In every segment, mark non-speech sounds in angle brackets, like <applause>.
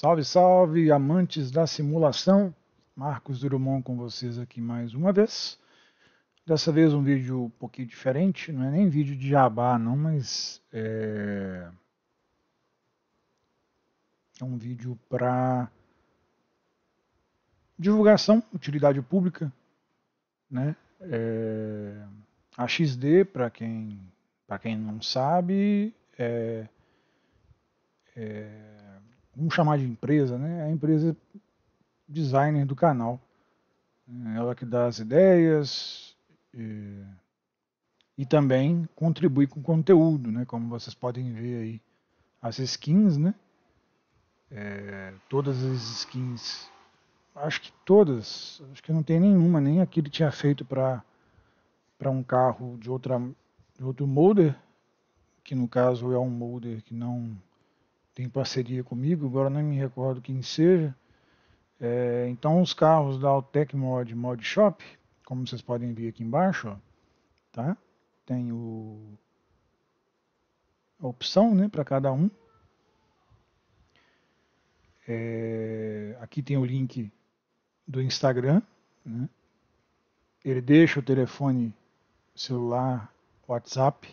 Salve, salve, amantes da simulação! Marcos Drummond com vocês aqui mais uma vez. Dessa vez um vídeo um pouquinho diferente, não é nem vídeo de jabá não, mas é, é um vídeo para divulgação, utilidade pública, né? É, a XD, para quem, quem não sabe, é, é vamos chamar de empresa, né? É a empresa designer do canal. É ela que dá as ideias e, é, e também contribui com conteúdo, né? Como vocês podem ver aí, as skins, né? É, todas as skins, acho que todas, acho que não tem nenhuma, nem aquele tinha feito para para um carro de outra de outro molder, que no caso é um molder que não tem parceria comigo, agora não me recordo quem seja. É, então os carros da Altec Mod Mod Shop, como vocês podem ver aqui embaixo, ó, tá? Tem o a opção, né, para cada um. É, aqui tem o link do Instagram, né? Ele deixa o telefone celular, WhatsApp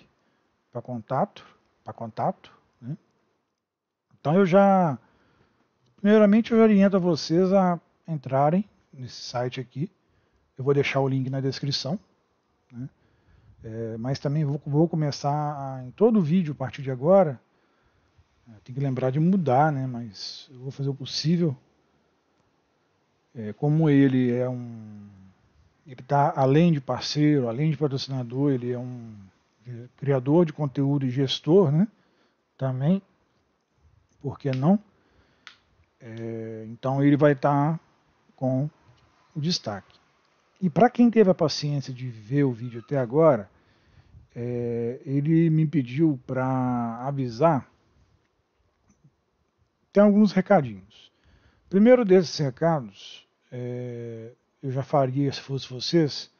para contato, para contato. Então eu já. Primeiramente eu oriento vocês a entrarem nesse site aqui. Eu vou deixar o link na descrição. Né? É, mas também vou, vou começar a, em todo o vídeo a partir de agora. É, tem que lembrar de mudar, né? Mas eu vou fazer o possível. É, como ele é um. Ele está além de parceiro, além de patrocinador, ele é um é, criador de conteúdo e gestor, né? Também por que não? É, então ele vai estar tá com o destaque. E para quem teve a paciência de ver o vídeo até agora, é, ele me pediu para avisar. Tem alguns recadinhos. Primeiro desses recados, é, eu já faria se fosse vocês,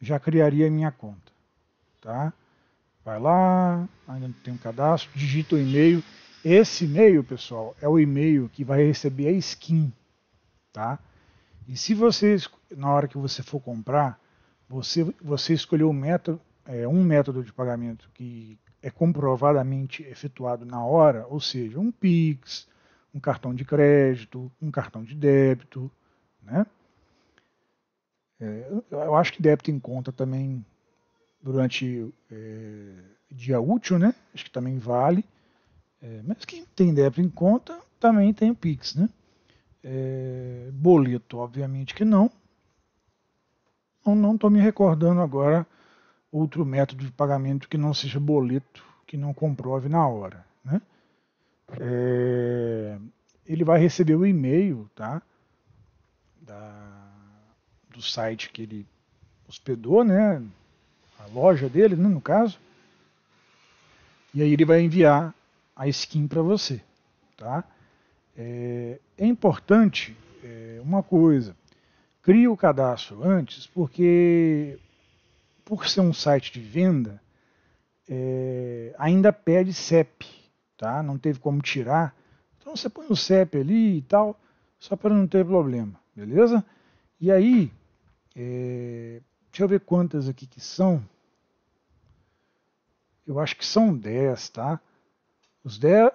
já criaria minha conta, tá? Vai lá, ainda não tem um cadastro, digita o e-mail esse e-mail, pessoal, é o e-mail que vai receber a skin, tá? E se você, na hora que você for comprar, você, você escolheu um método, é, um método de pagamento que é comprovadamente efetuado na hora, ou seja, um PIX, um cartão de crédito, um cartão de débito, né? É, eu acho que débito em conta também durante é, dia útil, né? Acho que também vale. É, mas quem tem débito em conta também tem o Pix, né? É, boleto, obviamente que não. Não estou me recordando agora outro método de pagamento que não seja boleto, que não comprove na hora. Né? É, ele vai receber o e-mail tá? Da, do site que ele hospedou, né? a loja dele, né, no caso. E aí ele vai enviar a skin para você. Tá? É, é importante é, uma coisa, crie o cadastro antes, porque por ser um site de venda, é, ainda pede CEP, tá? não teve como tirar, então você põe o CEP ali e tal, só para não ter problema, beleza? E aí, é, deixa eu ver quantas aqui que são, eu acho que são 10, tá?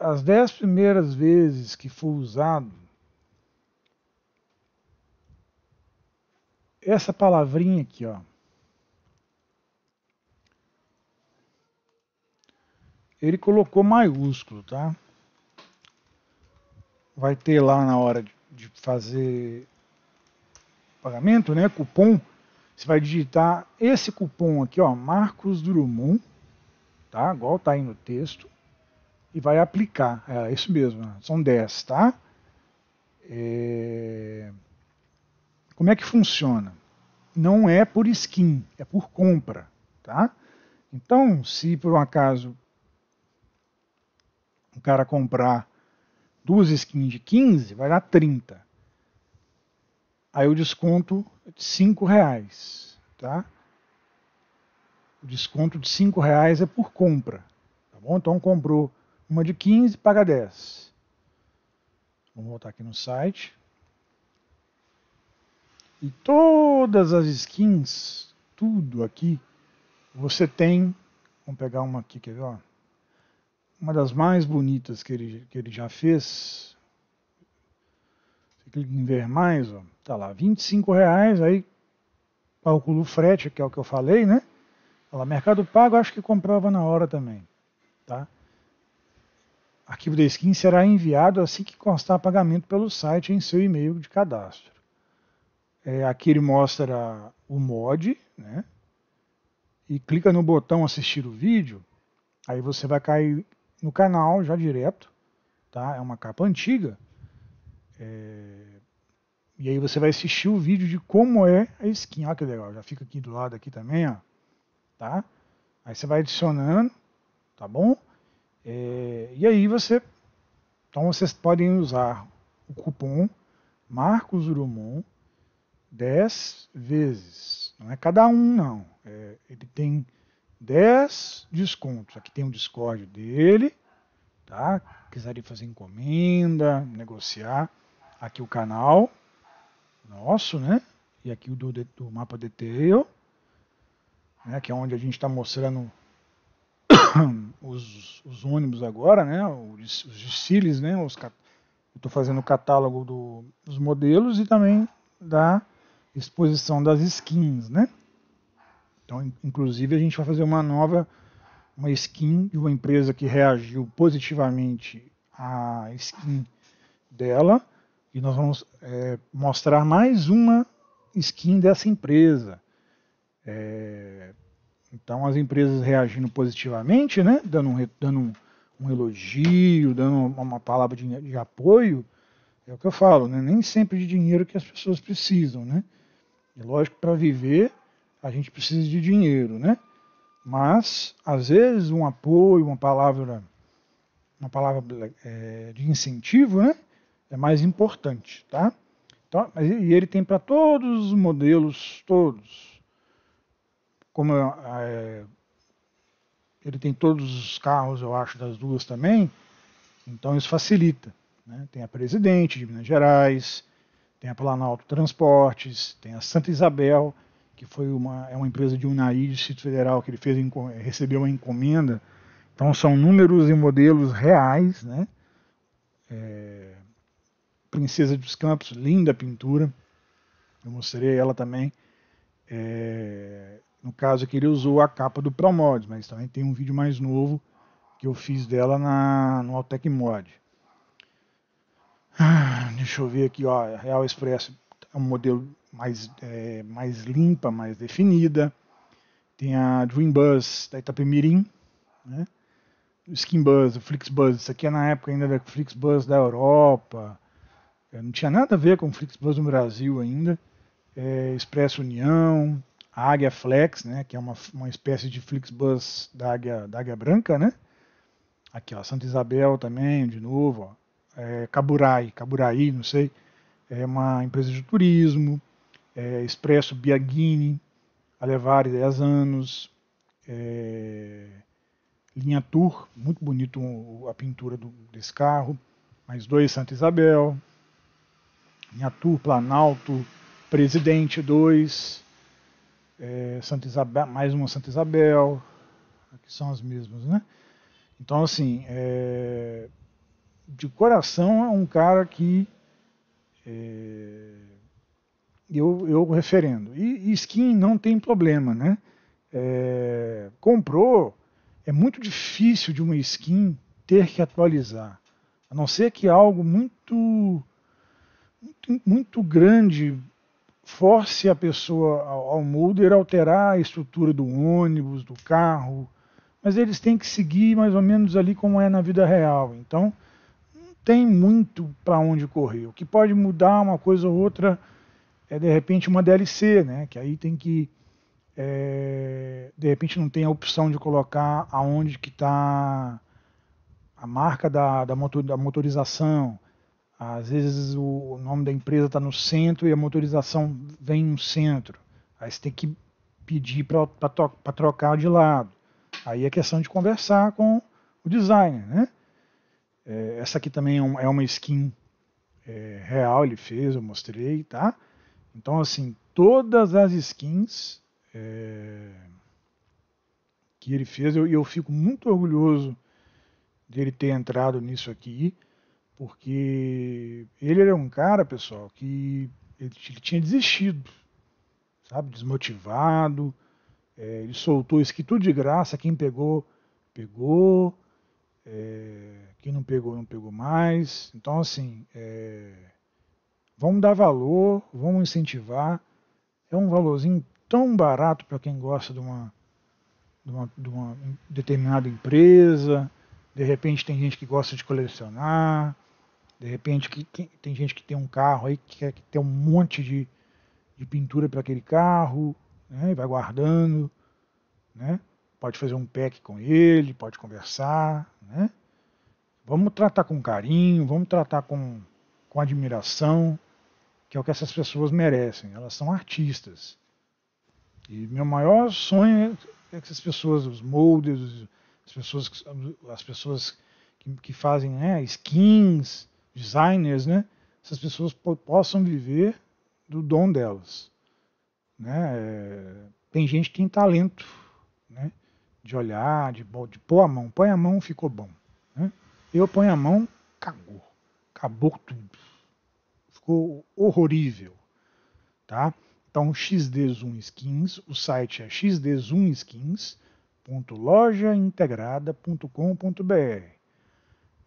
as dez primeiras vezes que for usado, essa palavrinha aqui, ó. Ele colocou maiúsculo, tá? Vai ter lá na hora de fazer pagamento, né? Cupom. Você vai digitar esse cupom aqui, ó, Marcos Drummond, tá? Igual tá aí no texto e vai aplicar. É isso mesmo, são 10, tá? É... Como é que funciona? Não é por skin, é por compra, tá? Então, se por um acaso o cara comprar duas skins de 15, vai dar 30. Aí o desconto é de 5 reais, tá? O desconto de 5 reais é por compra, tá bom? Então comprou uma de 15 paga 10. Vamos voltar aqui no site. E todas as skins, tudo aqui, você tem. Vamos pegar uma aqui, quer ver? Ó, uma das mais bonitas que ele, que ele já fez. Você clica em ver mais, ó, tá lá, 25 reais, aí calculo o frete, que é o que eu falei, né? lá, Mercado Pago acho que comprava na hora também, tá? Arquivo da skin será enviado assim que constar pagamento pelo site em seu e-mail de cadastro. É, aqui ele mostra o mod, né? E clica no botão assistir o vídeo, aí você vai cair no canal já direto, tá? É uma capa antiga. É... E aí você vai assistir o vídeo de como é a skin. Olha que legal, já fica aqui do lado aqui também, ó. Tá? Aí você vai adicionando, tá bom? É, e aí você. Então vocês podem usar o cupom Marcos Urumon 10 vezes. Não é cada um, não. É, ele tem 10 descontos. Aqui tem o um Discord dele. Tá? Quiserem fazer encomenda, negociar. Aqui o canal nosso, né? E aqui o do, do mapa detail, né? que é onde a gente está mostrando <coughs> os, os ônibus agora, né? Os, os desfiles, né? Os, estou fazendo o catálogo do, dos modelos e também da exposição das skins, né? Então, inclusive, a gente vai fazer uma nova uma skin de uma empresa que reagiu positivamente à skin dela e nós vamos é, mostrar mais uma skin dessa empresa. É, então as empresas reagindo positivamente, né? dando, um, dando um, um elogio, dando uma palavra de, de, apoio, é o que eu falo, né? nem sempre de dinheiro que as pessoas precisam. Né? E lógico, para viver a gente precisa de dinheiro, né? mas às vezes um apoio, uma palavra, uma palavra é, de incentivo né? é mais importante. Tá? Então, e ele tem para todos os modelos, todos como é, ele tem todos os carros, eu acho, das duas também, então isso facilita. Né? Tem a Presidente de Minas Gerais, tem a Planalto Transportes, tem a Santa Isabel, que foi uma, é uma empresa de Unai, Distrito Federal, que ele fez, recebeu uma encomenda. Então são números e modelos reais. Né? É, Princesa dos Campos, linda pintura. Eu mostrei ela também. É, no caso aqui ele usou a capa do ProMods, mas também tem um vídeo mais novo que eu fiz dela na, no Altec Mod. Ah, deixa eu ver aqui, ó, a Real Express é um modelo mais, é, mais limpa, mais definida. Tem a Dreambus da Itapemirim, né? o Skin o Flixbus, isso aqui é na época ainda da Flixbus da Europa, é, não tinha nada a ver com o Flixbus no Brasil ainda, é, Expresso União, a Águia Flex, né, que é uma, uma espécie de Flixbus da Águia, da Águia Branca, né? Aqui, ó, Santa Isabel também, de novo, ó, é, Caburai, não sei, é uma empresa de turismo, é, Expresso Biagini, Alevari 10 anos, é, linha Tour, muito bonito a pintura do, desse carro, mais dois Santa Isabel, linha Tour, Planalto, Presidente 2, é, Santa Isabel, mais uma Santa Isabel, que são as mesmas, né? Então, assim, é, de coração é um cara que é, eu, eu referendo. E, e, skin não tem problema, né? É, comprou, é muito difícil de uma skin ter que atualizar. A não ser que algo muito, muito, muito grande force a pessoa ao, ao molder alterar a estrutura do ônibus, do carro, mas eles têm que seguir mais ou menos ali como é na vida real. Então, não tem muito para onde correr. O que pode mudar uma coisa ou outra é de repente uma DLC, né? Que aí tem que é, de repente não tem a opção de colocar aonde que está a marca da, da, motor, da motorização. Às vezes o nome da empresa está no centro e a motorização vem no centro. Aí você tem que pedir para trocar de lado. Aí é questão de conversar com o designer. Né? É, essa aqui também é, um, é uma skin é, real, ele fez, eu mostrei, tá? Então, assim, todas as skins é, que ele fez, e eu, eu fico muito orgulhoso dele ter entrado nisso aqui. Porque ele era um cara, pessoal, que ele, ele tinha desistido, sabe? Desmotivado. É, ele soltou isso aqui tudo de graça. Quem pegou, pegou. É, quem não pegou, não pegou mais. Então, assim, é, vamos dar valor, vamos incentivar. É um valorzinho tão barato para quem gosta de uma, de uma, de uma determinada empresa. De repente, tem gente que gosta de colecionar. De repente, que, que, tem gente que tem um carro aí que quer ter um monte de, de pintura para aquele carro, né? E vai guardando, né? Pode fazer um pack com ele, pode conversar, né? Vamos tratar com carinho, vamos tratar com, com admiração, que é o que essas pessoas merecem. Elas são artistas. E meu maior sonho é que essas pessoas, os molders, as pessoas, as pessoas que, que fazem né, skins, designers, né? Essas pessoas po possam viver do dom delas, né? É, tem gente que tem talento, né? De olhar, de, de pôr a mão, põe a mão, ficou bom. Né? Eu ponho a mão, cagou, acabou tudo, ficou horrorível, tá? Então, xd Zoom Skins, o site é xd1skins.lojaintegrada.com.br.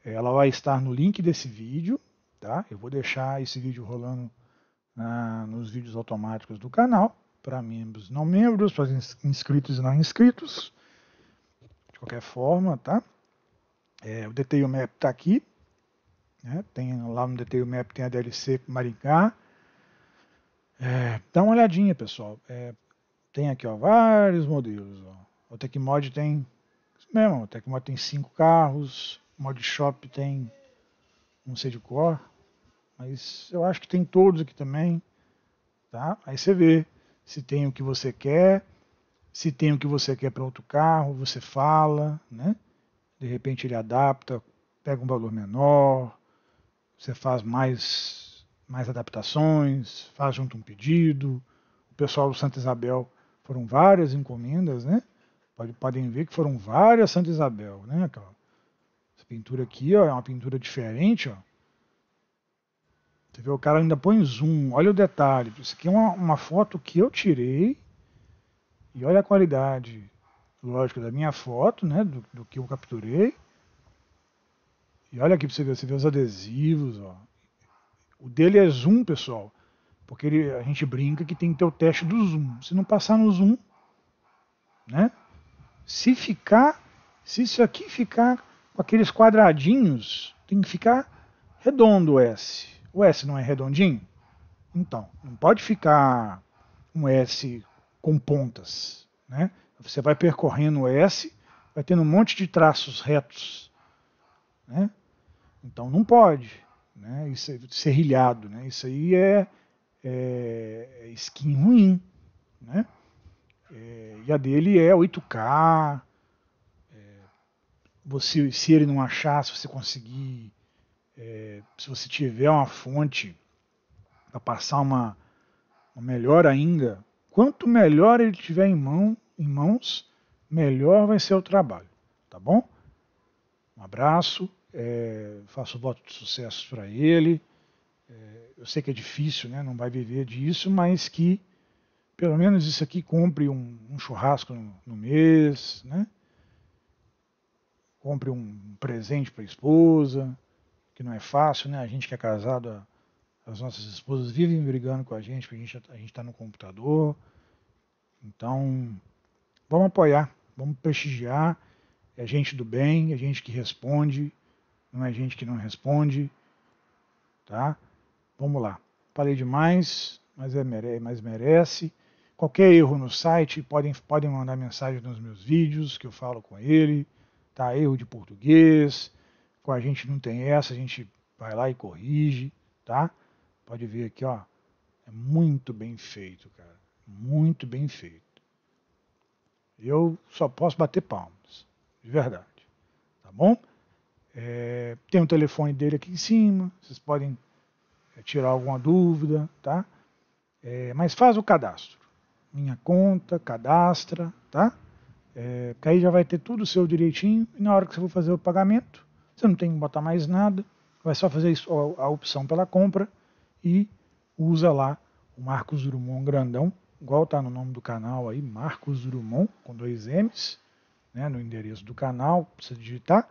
Ela vai estar no link desse vídeo, tá? Eu vou deixar esse vídeo rolando na, ah, nos vídeos automáticos do canal, para membros não membros, para inscritos e não inscritos, de qualquer forma, tá? É, o Detail Map está aqui, né? tem, lá no Detail Map tem a DLC Maringá, é, dá uma olhadinha, pessoal, é, tem aqui ó, vários modelos, ó. o Tecmod tem, mesmo, o Tecmod tem cinco carros, mod shop tem, não sei de cor, mas eu acho que tem todos aqui também. Tá? Aí você vê se tem o que você quer, se tem o que você quer para outro carro, você fala, né? De repente ele adapta, pega um valor menor, você faz mais, mais adaptações, faz junto um pedido. O pessoal do Santa Isabel foram várias encomendas, né? Podem ver que foram várias Santa Isabel, né? Aquela pintura aqui, ó, é uma pintura diferente, ó. Você vê, o cara ainda põe zoom, olha o detalhe. Isso aqui é uma, uma foto que eu tirei e olha a qualidade, lógico, da minha foto, né, do, do que eu capturei. E olha aqui pra você ver, você vê os adesivos, ó. O dele é zoom, pessoal, porque ele, a gente brinca que tem que ter o teste do zoom. Se não passar no zoom, né, se ficar, se isso aqui ficar com aqueles quadradinhos, tem que ficar redondo o S. O S não é redondinho? Então, não pode ficar um S com pontas. Né? Você vai percorrendo o S, vai tendo um monte de traços retos. Né? Então não pode. Né? Isso é serrilhado. Né? Isso aí é, é, é skin ruim. Né? É, e a dele é 8K, você, se ele não achar, se você conseguir, é, se você tiver uma fonte para passar uma, uma melhor ainda, quanto melhor ele tiver em, mão, em mãos, melhor vai ser o trabalho, tá bom? Um abraço, é, faço voto de sucesso para ele. É, eu sei que é difícil, né? Não vai viver disso, mas que pelo menos isso aqui compre um, um churrasco no, no, mês, né? compre um presente para a esposa, que não é fácil, né? A gente que é casado, as nossas esposas vivem brigando com a gente, porque a gente está tá no computador. Então, vamos apoiar, vamos prestigiar. É gente do bem, é gente que responde, não é gente que não responde, tá? Vamos lá. Falei demais, mas, é, mas merece. Qualquer erro no site, podem, podem mandar mensagem nos meus vídeos, que eu falo com ele tá? Erro de português, com a gente não tem essa, a gente vai lá e corrige, tá? Pode ver aqui, ó, é muito bem feito, cara, muito bem feito. Eu só posso bater palmas, de verdade, tá bom? É, tem o um telefone dele aqui em cima, vocês podem é, tirar alguma dúvida, tá? É, mas faz o cadastro. Minha conta, cadastra, tá? É, porque aí já vai ter tudo seu direitinho e na hora que você for fazer o pagamento, você não tem que botar mais nada, vai só fazer isso, a, opção pela compra e usa lá o Marcos Drummond grandão, igual tá no nome do canal aí, Marcos Drummond com dois M's, né, no endereço do canal, precisa digitar.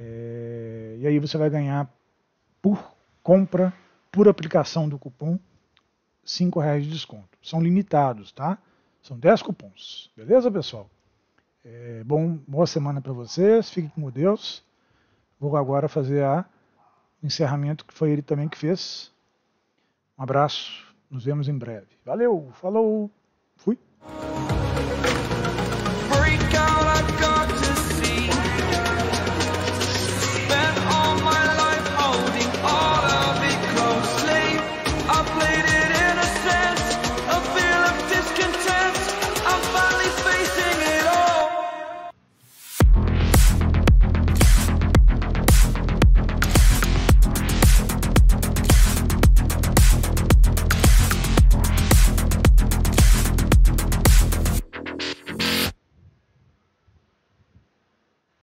É, e aí você vai ganhar por compra, por aplicação do cupom, R$ reais de desconto. São limitados, tá? São 10 cupons. Beleza, pessoal? É, bom, boa semana para vocês, fiquem com Deus. Vou agora fazer a encerramento que foi ele também que fez. Um abraço, nos vemos em breve. Valeu, falou, fui.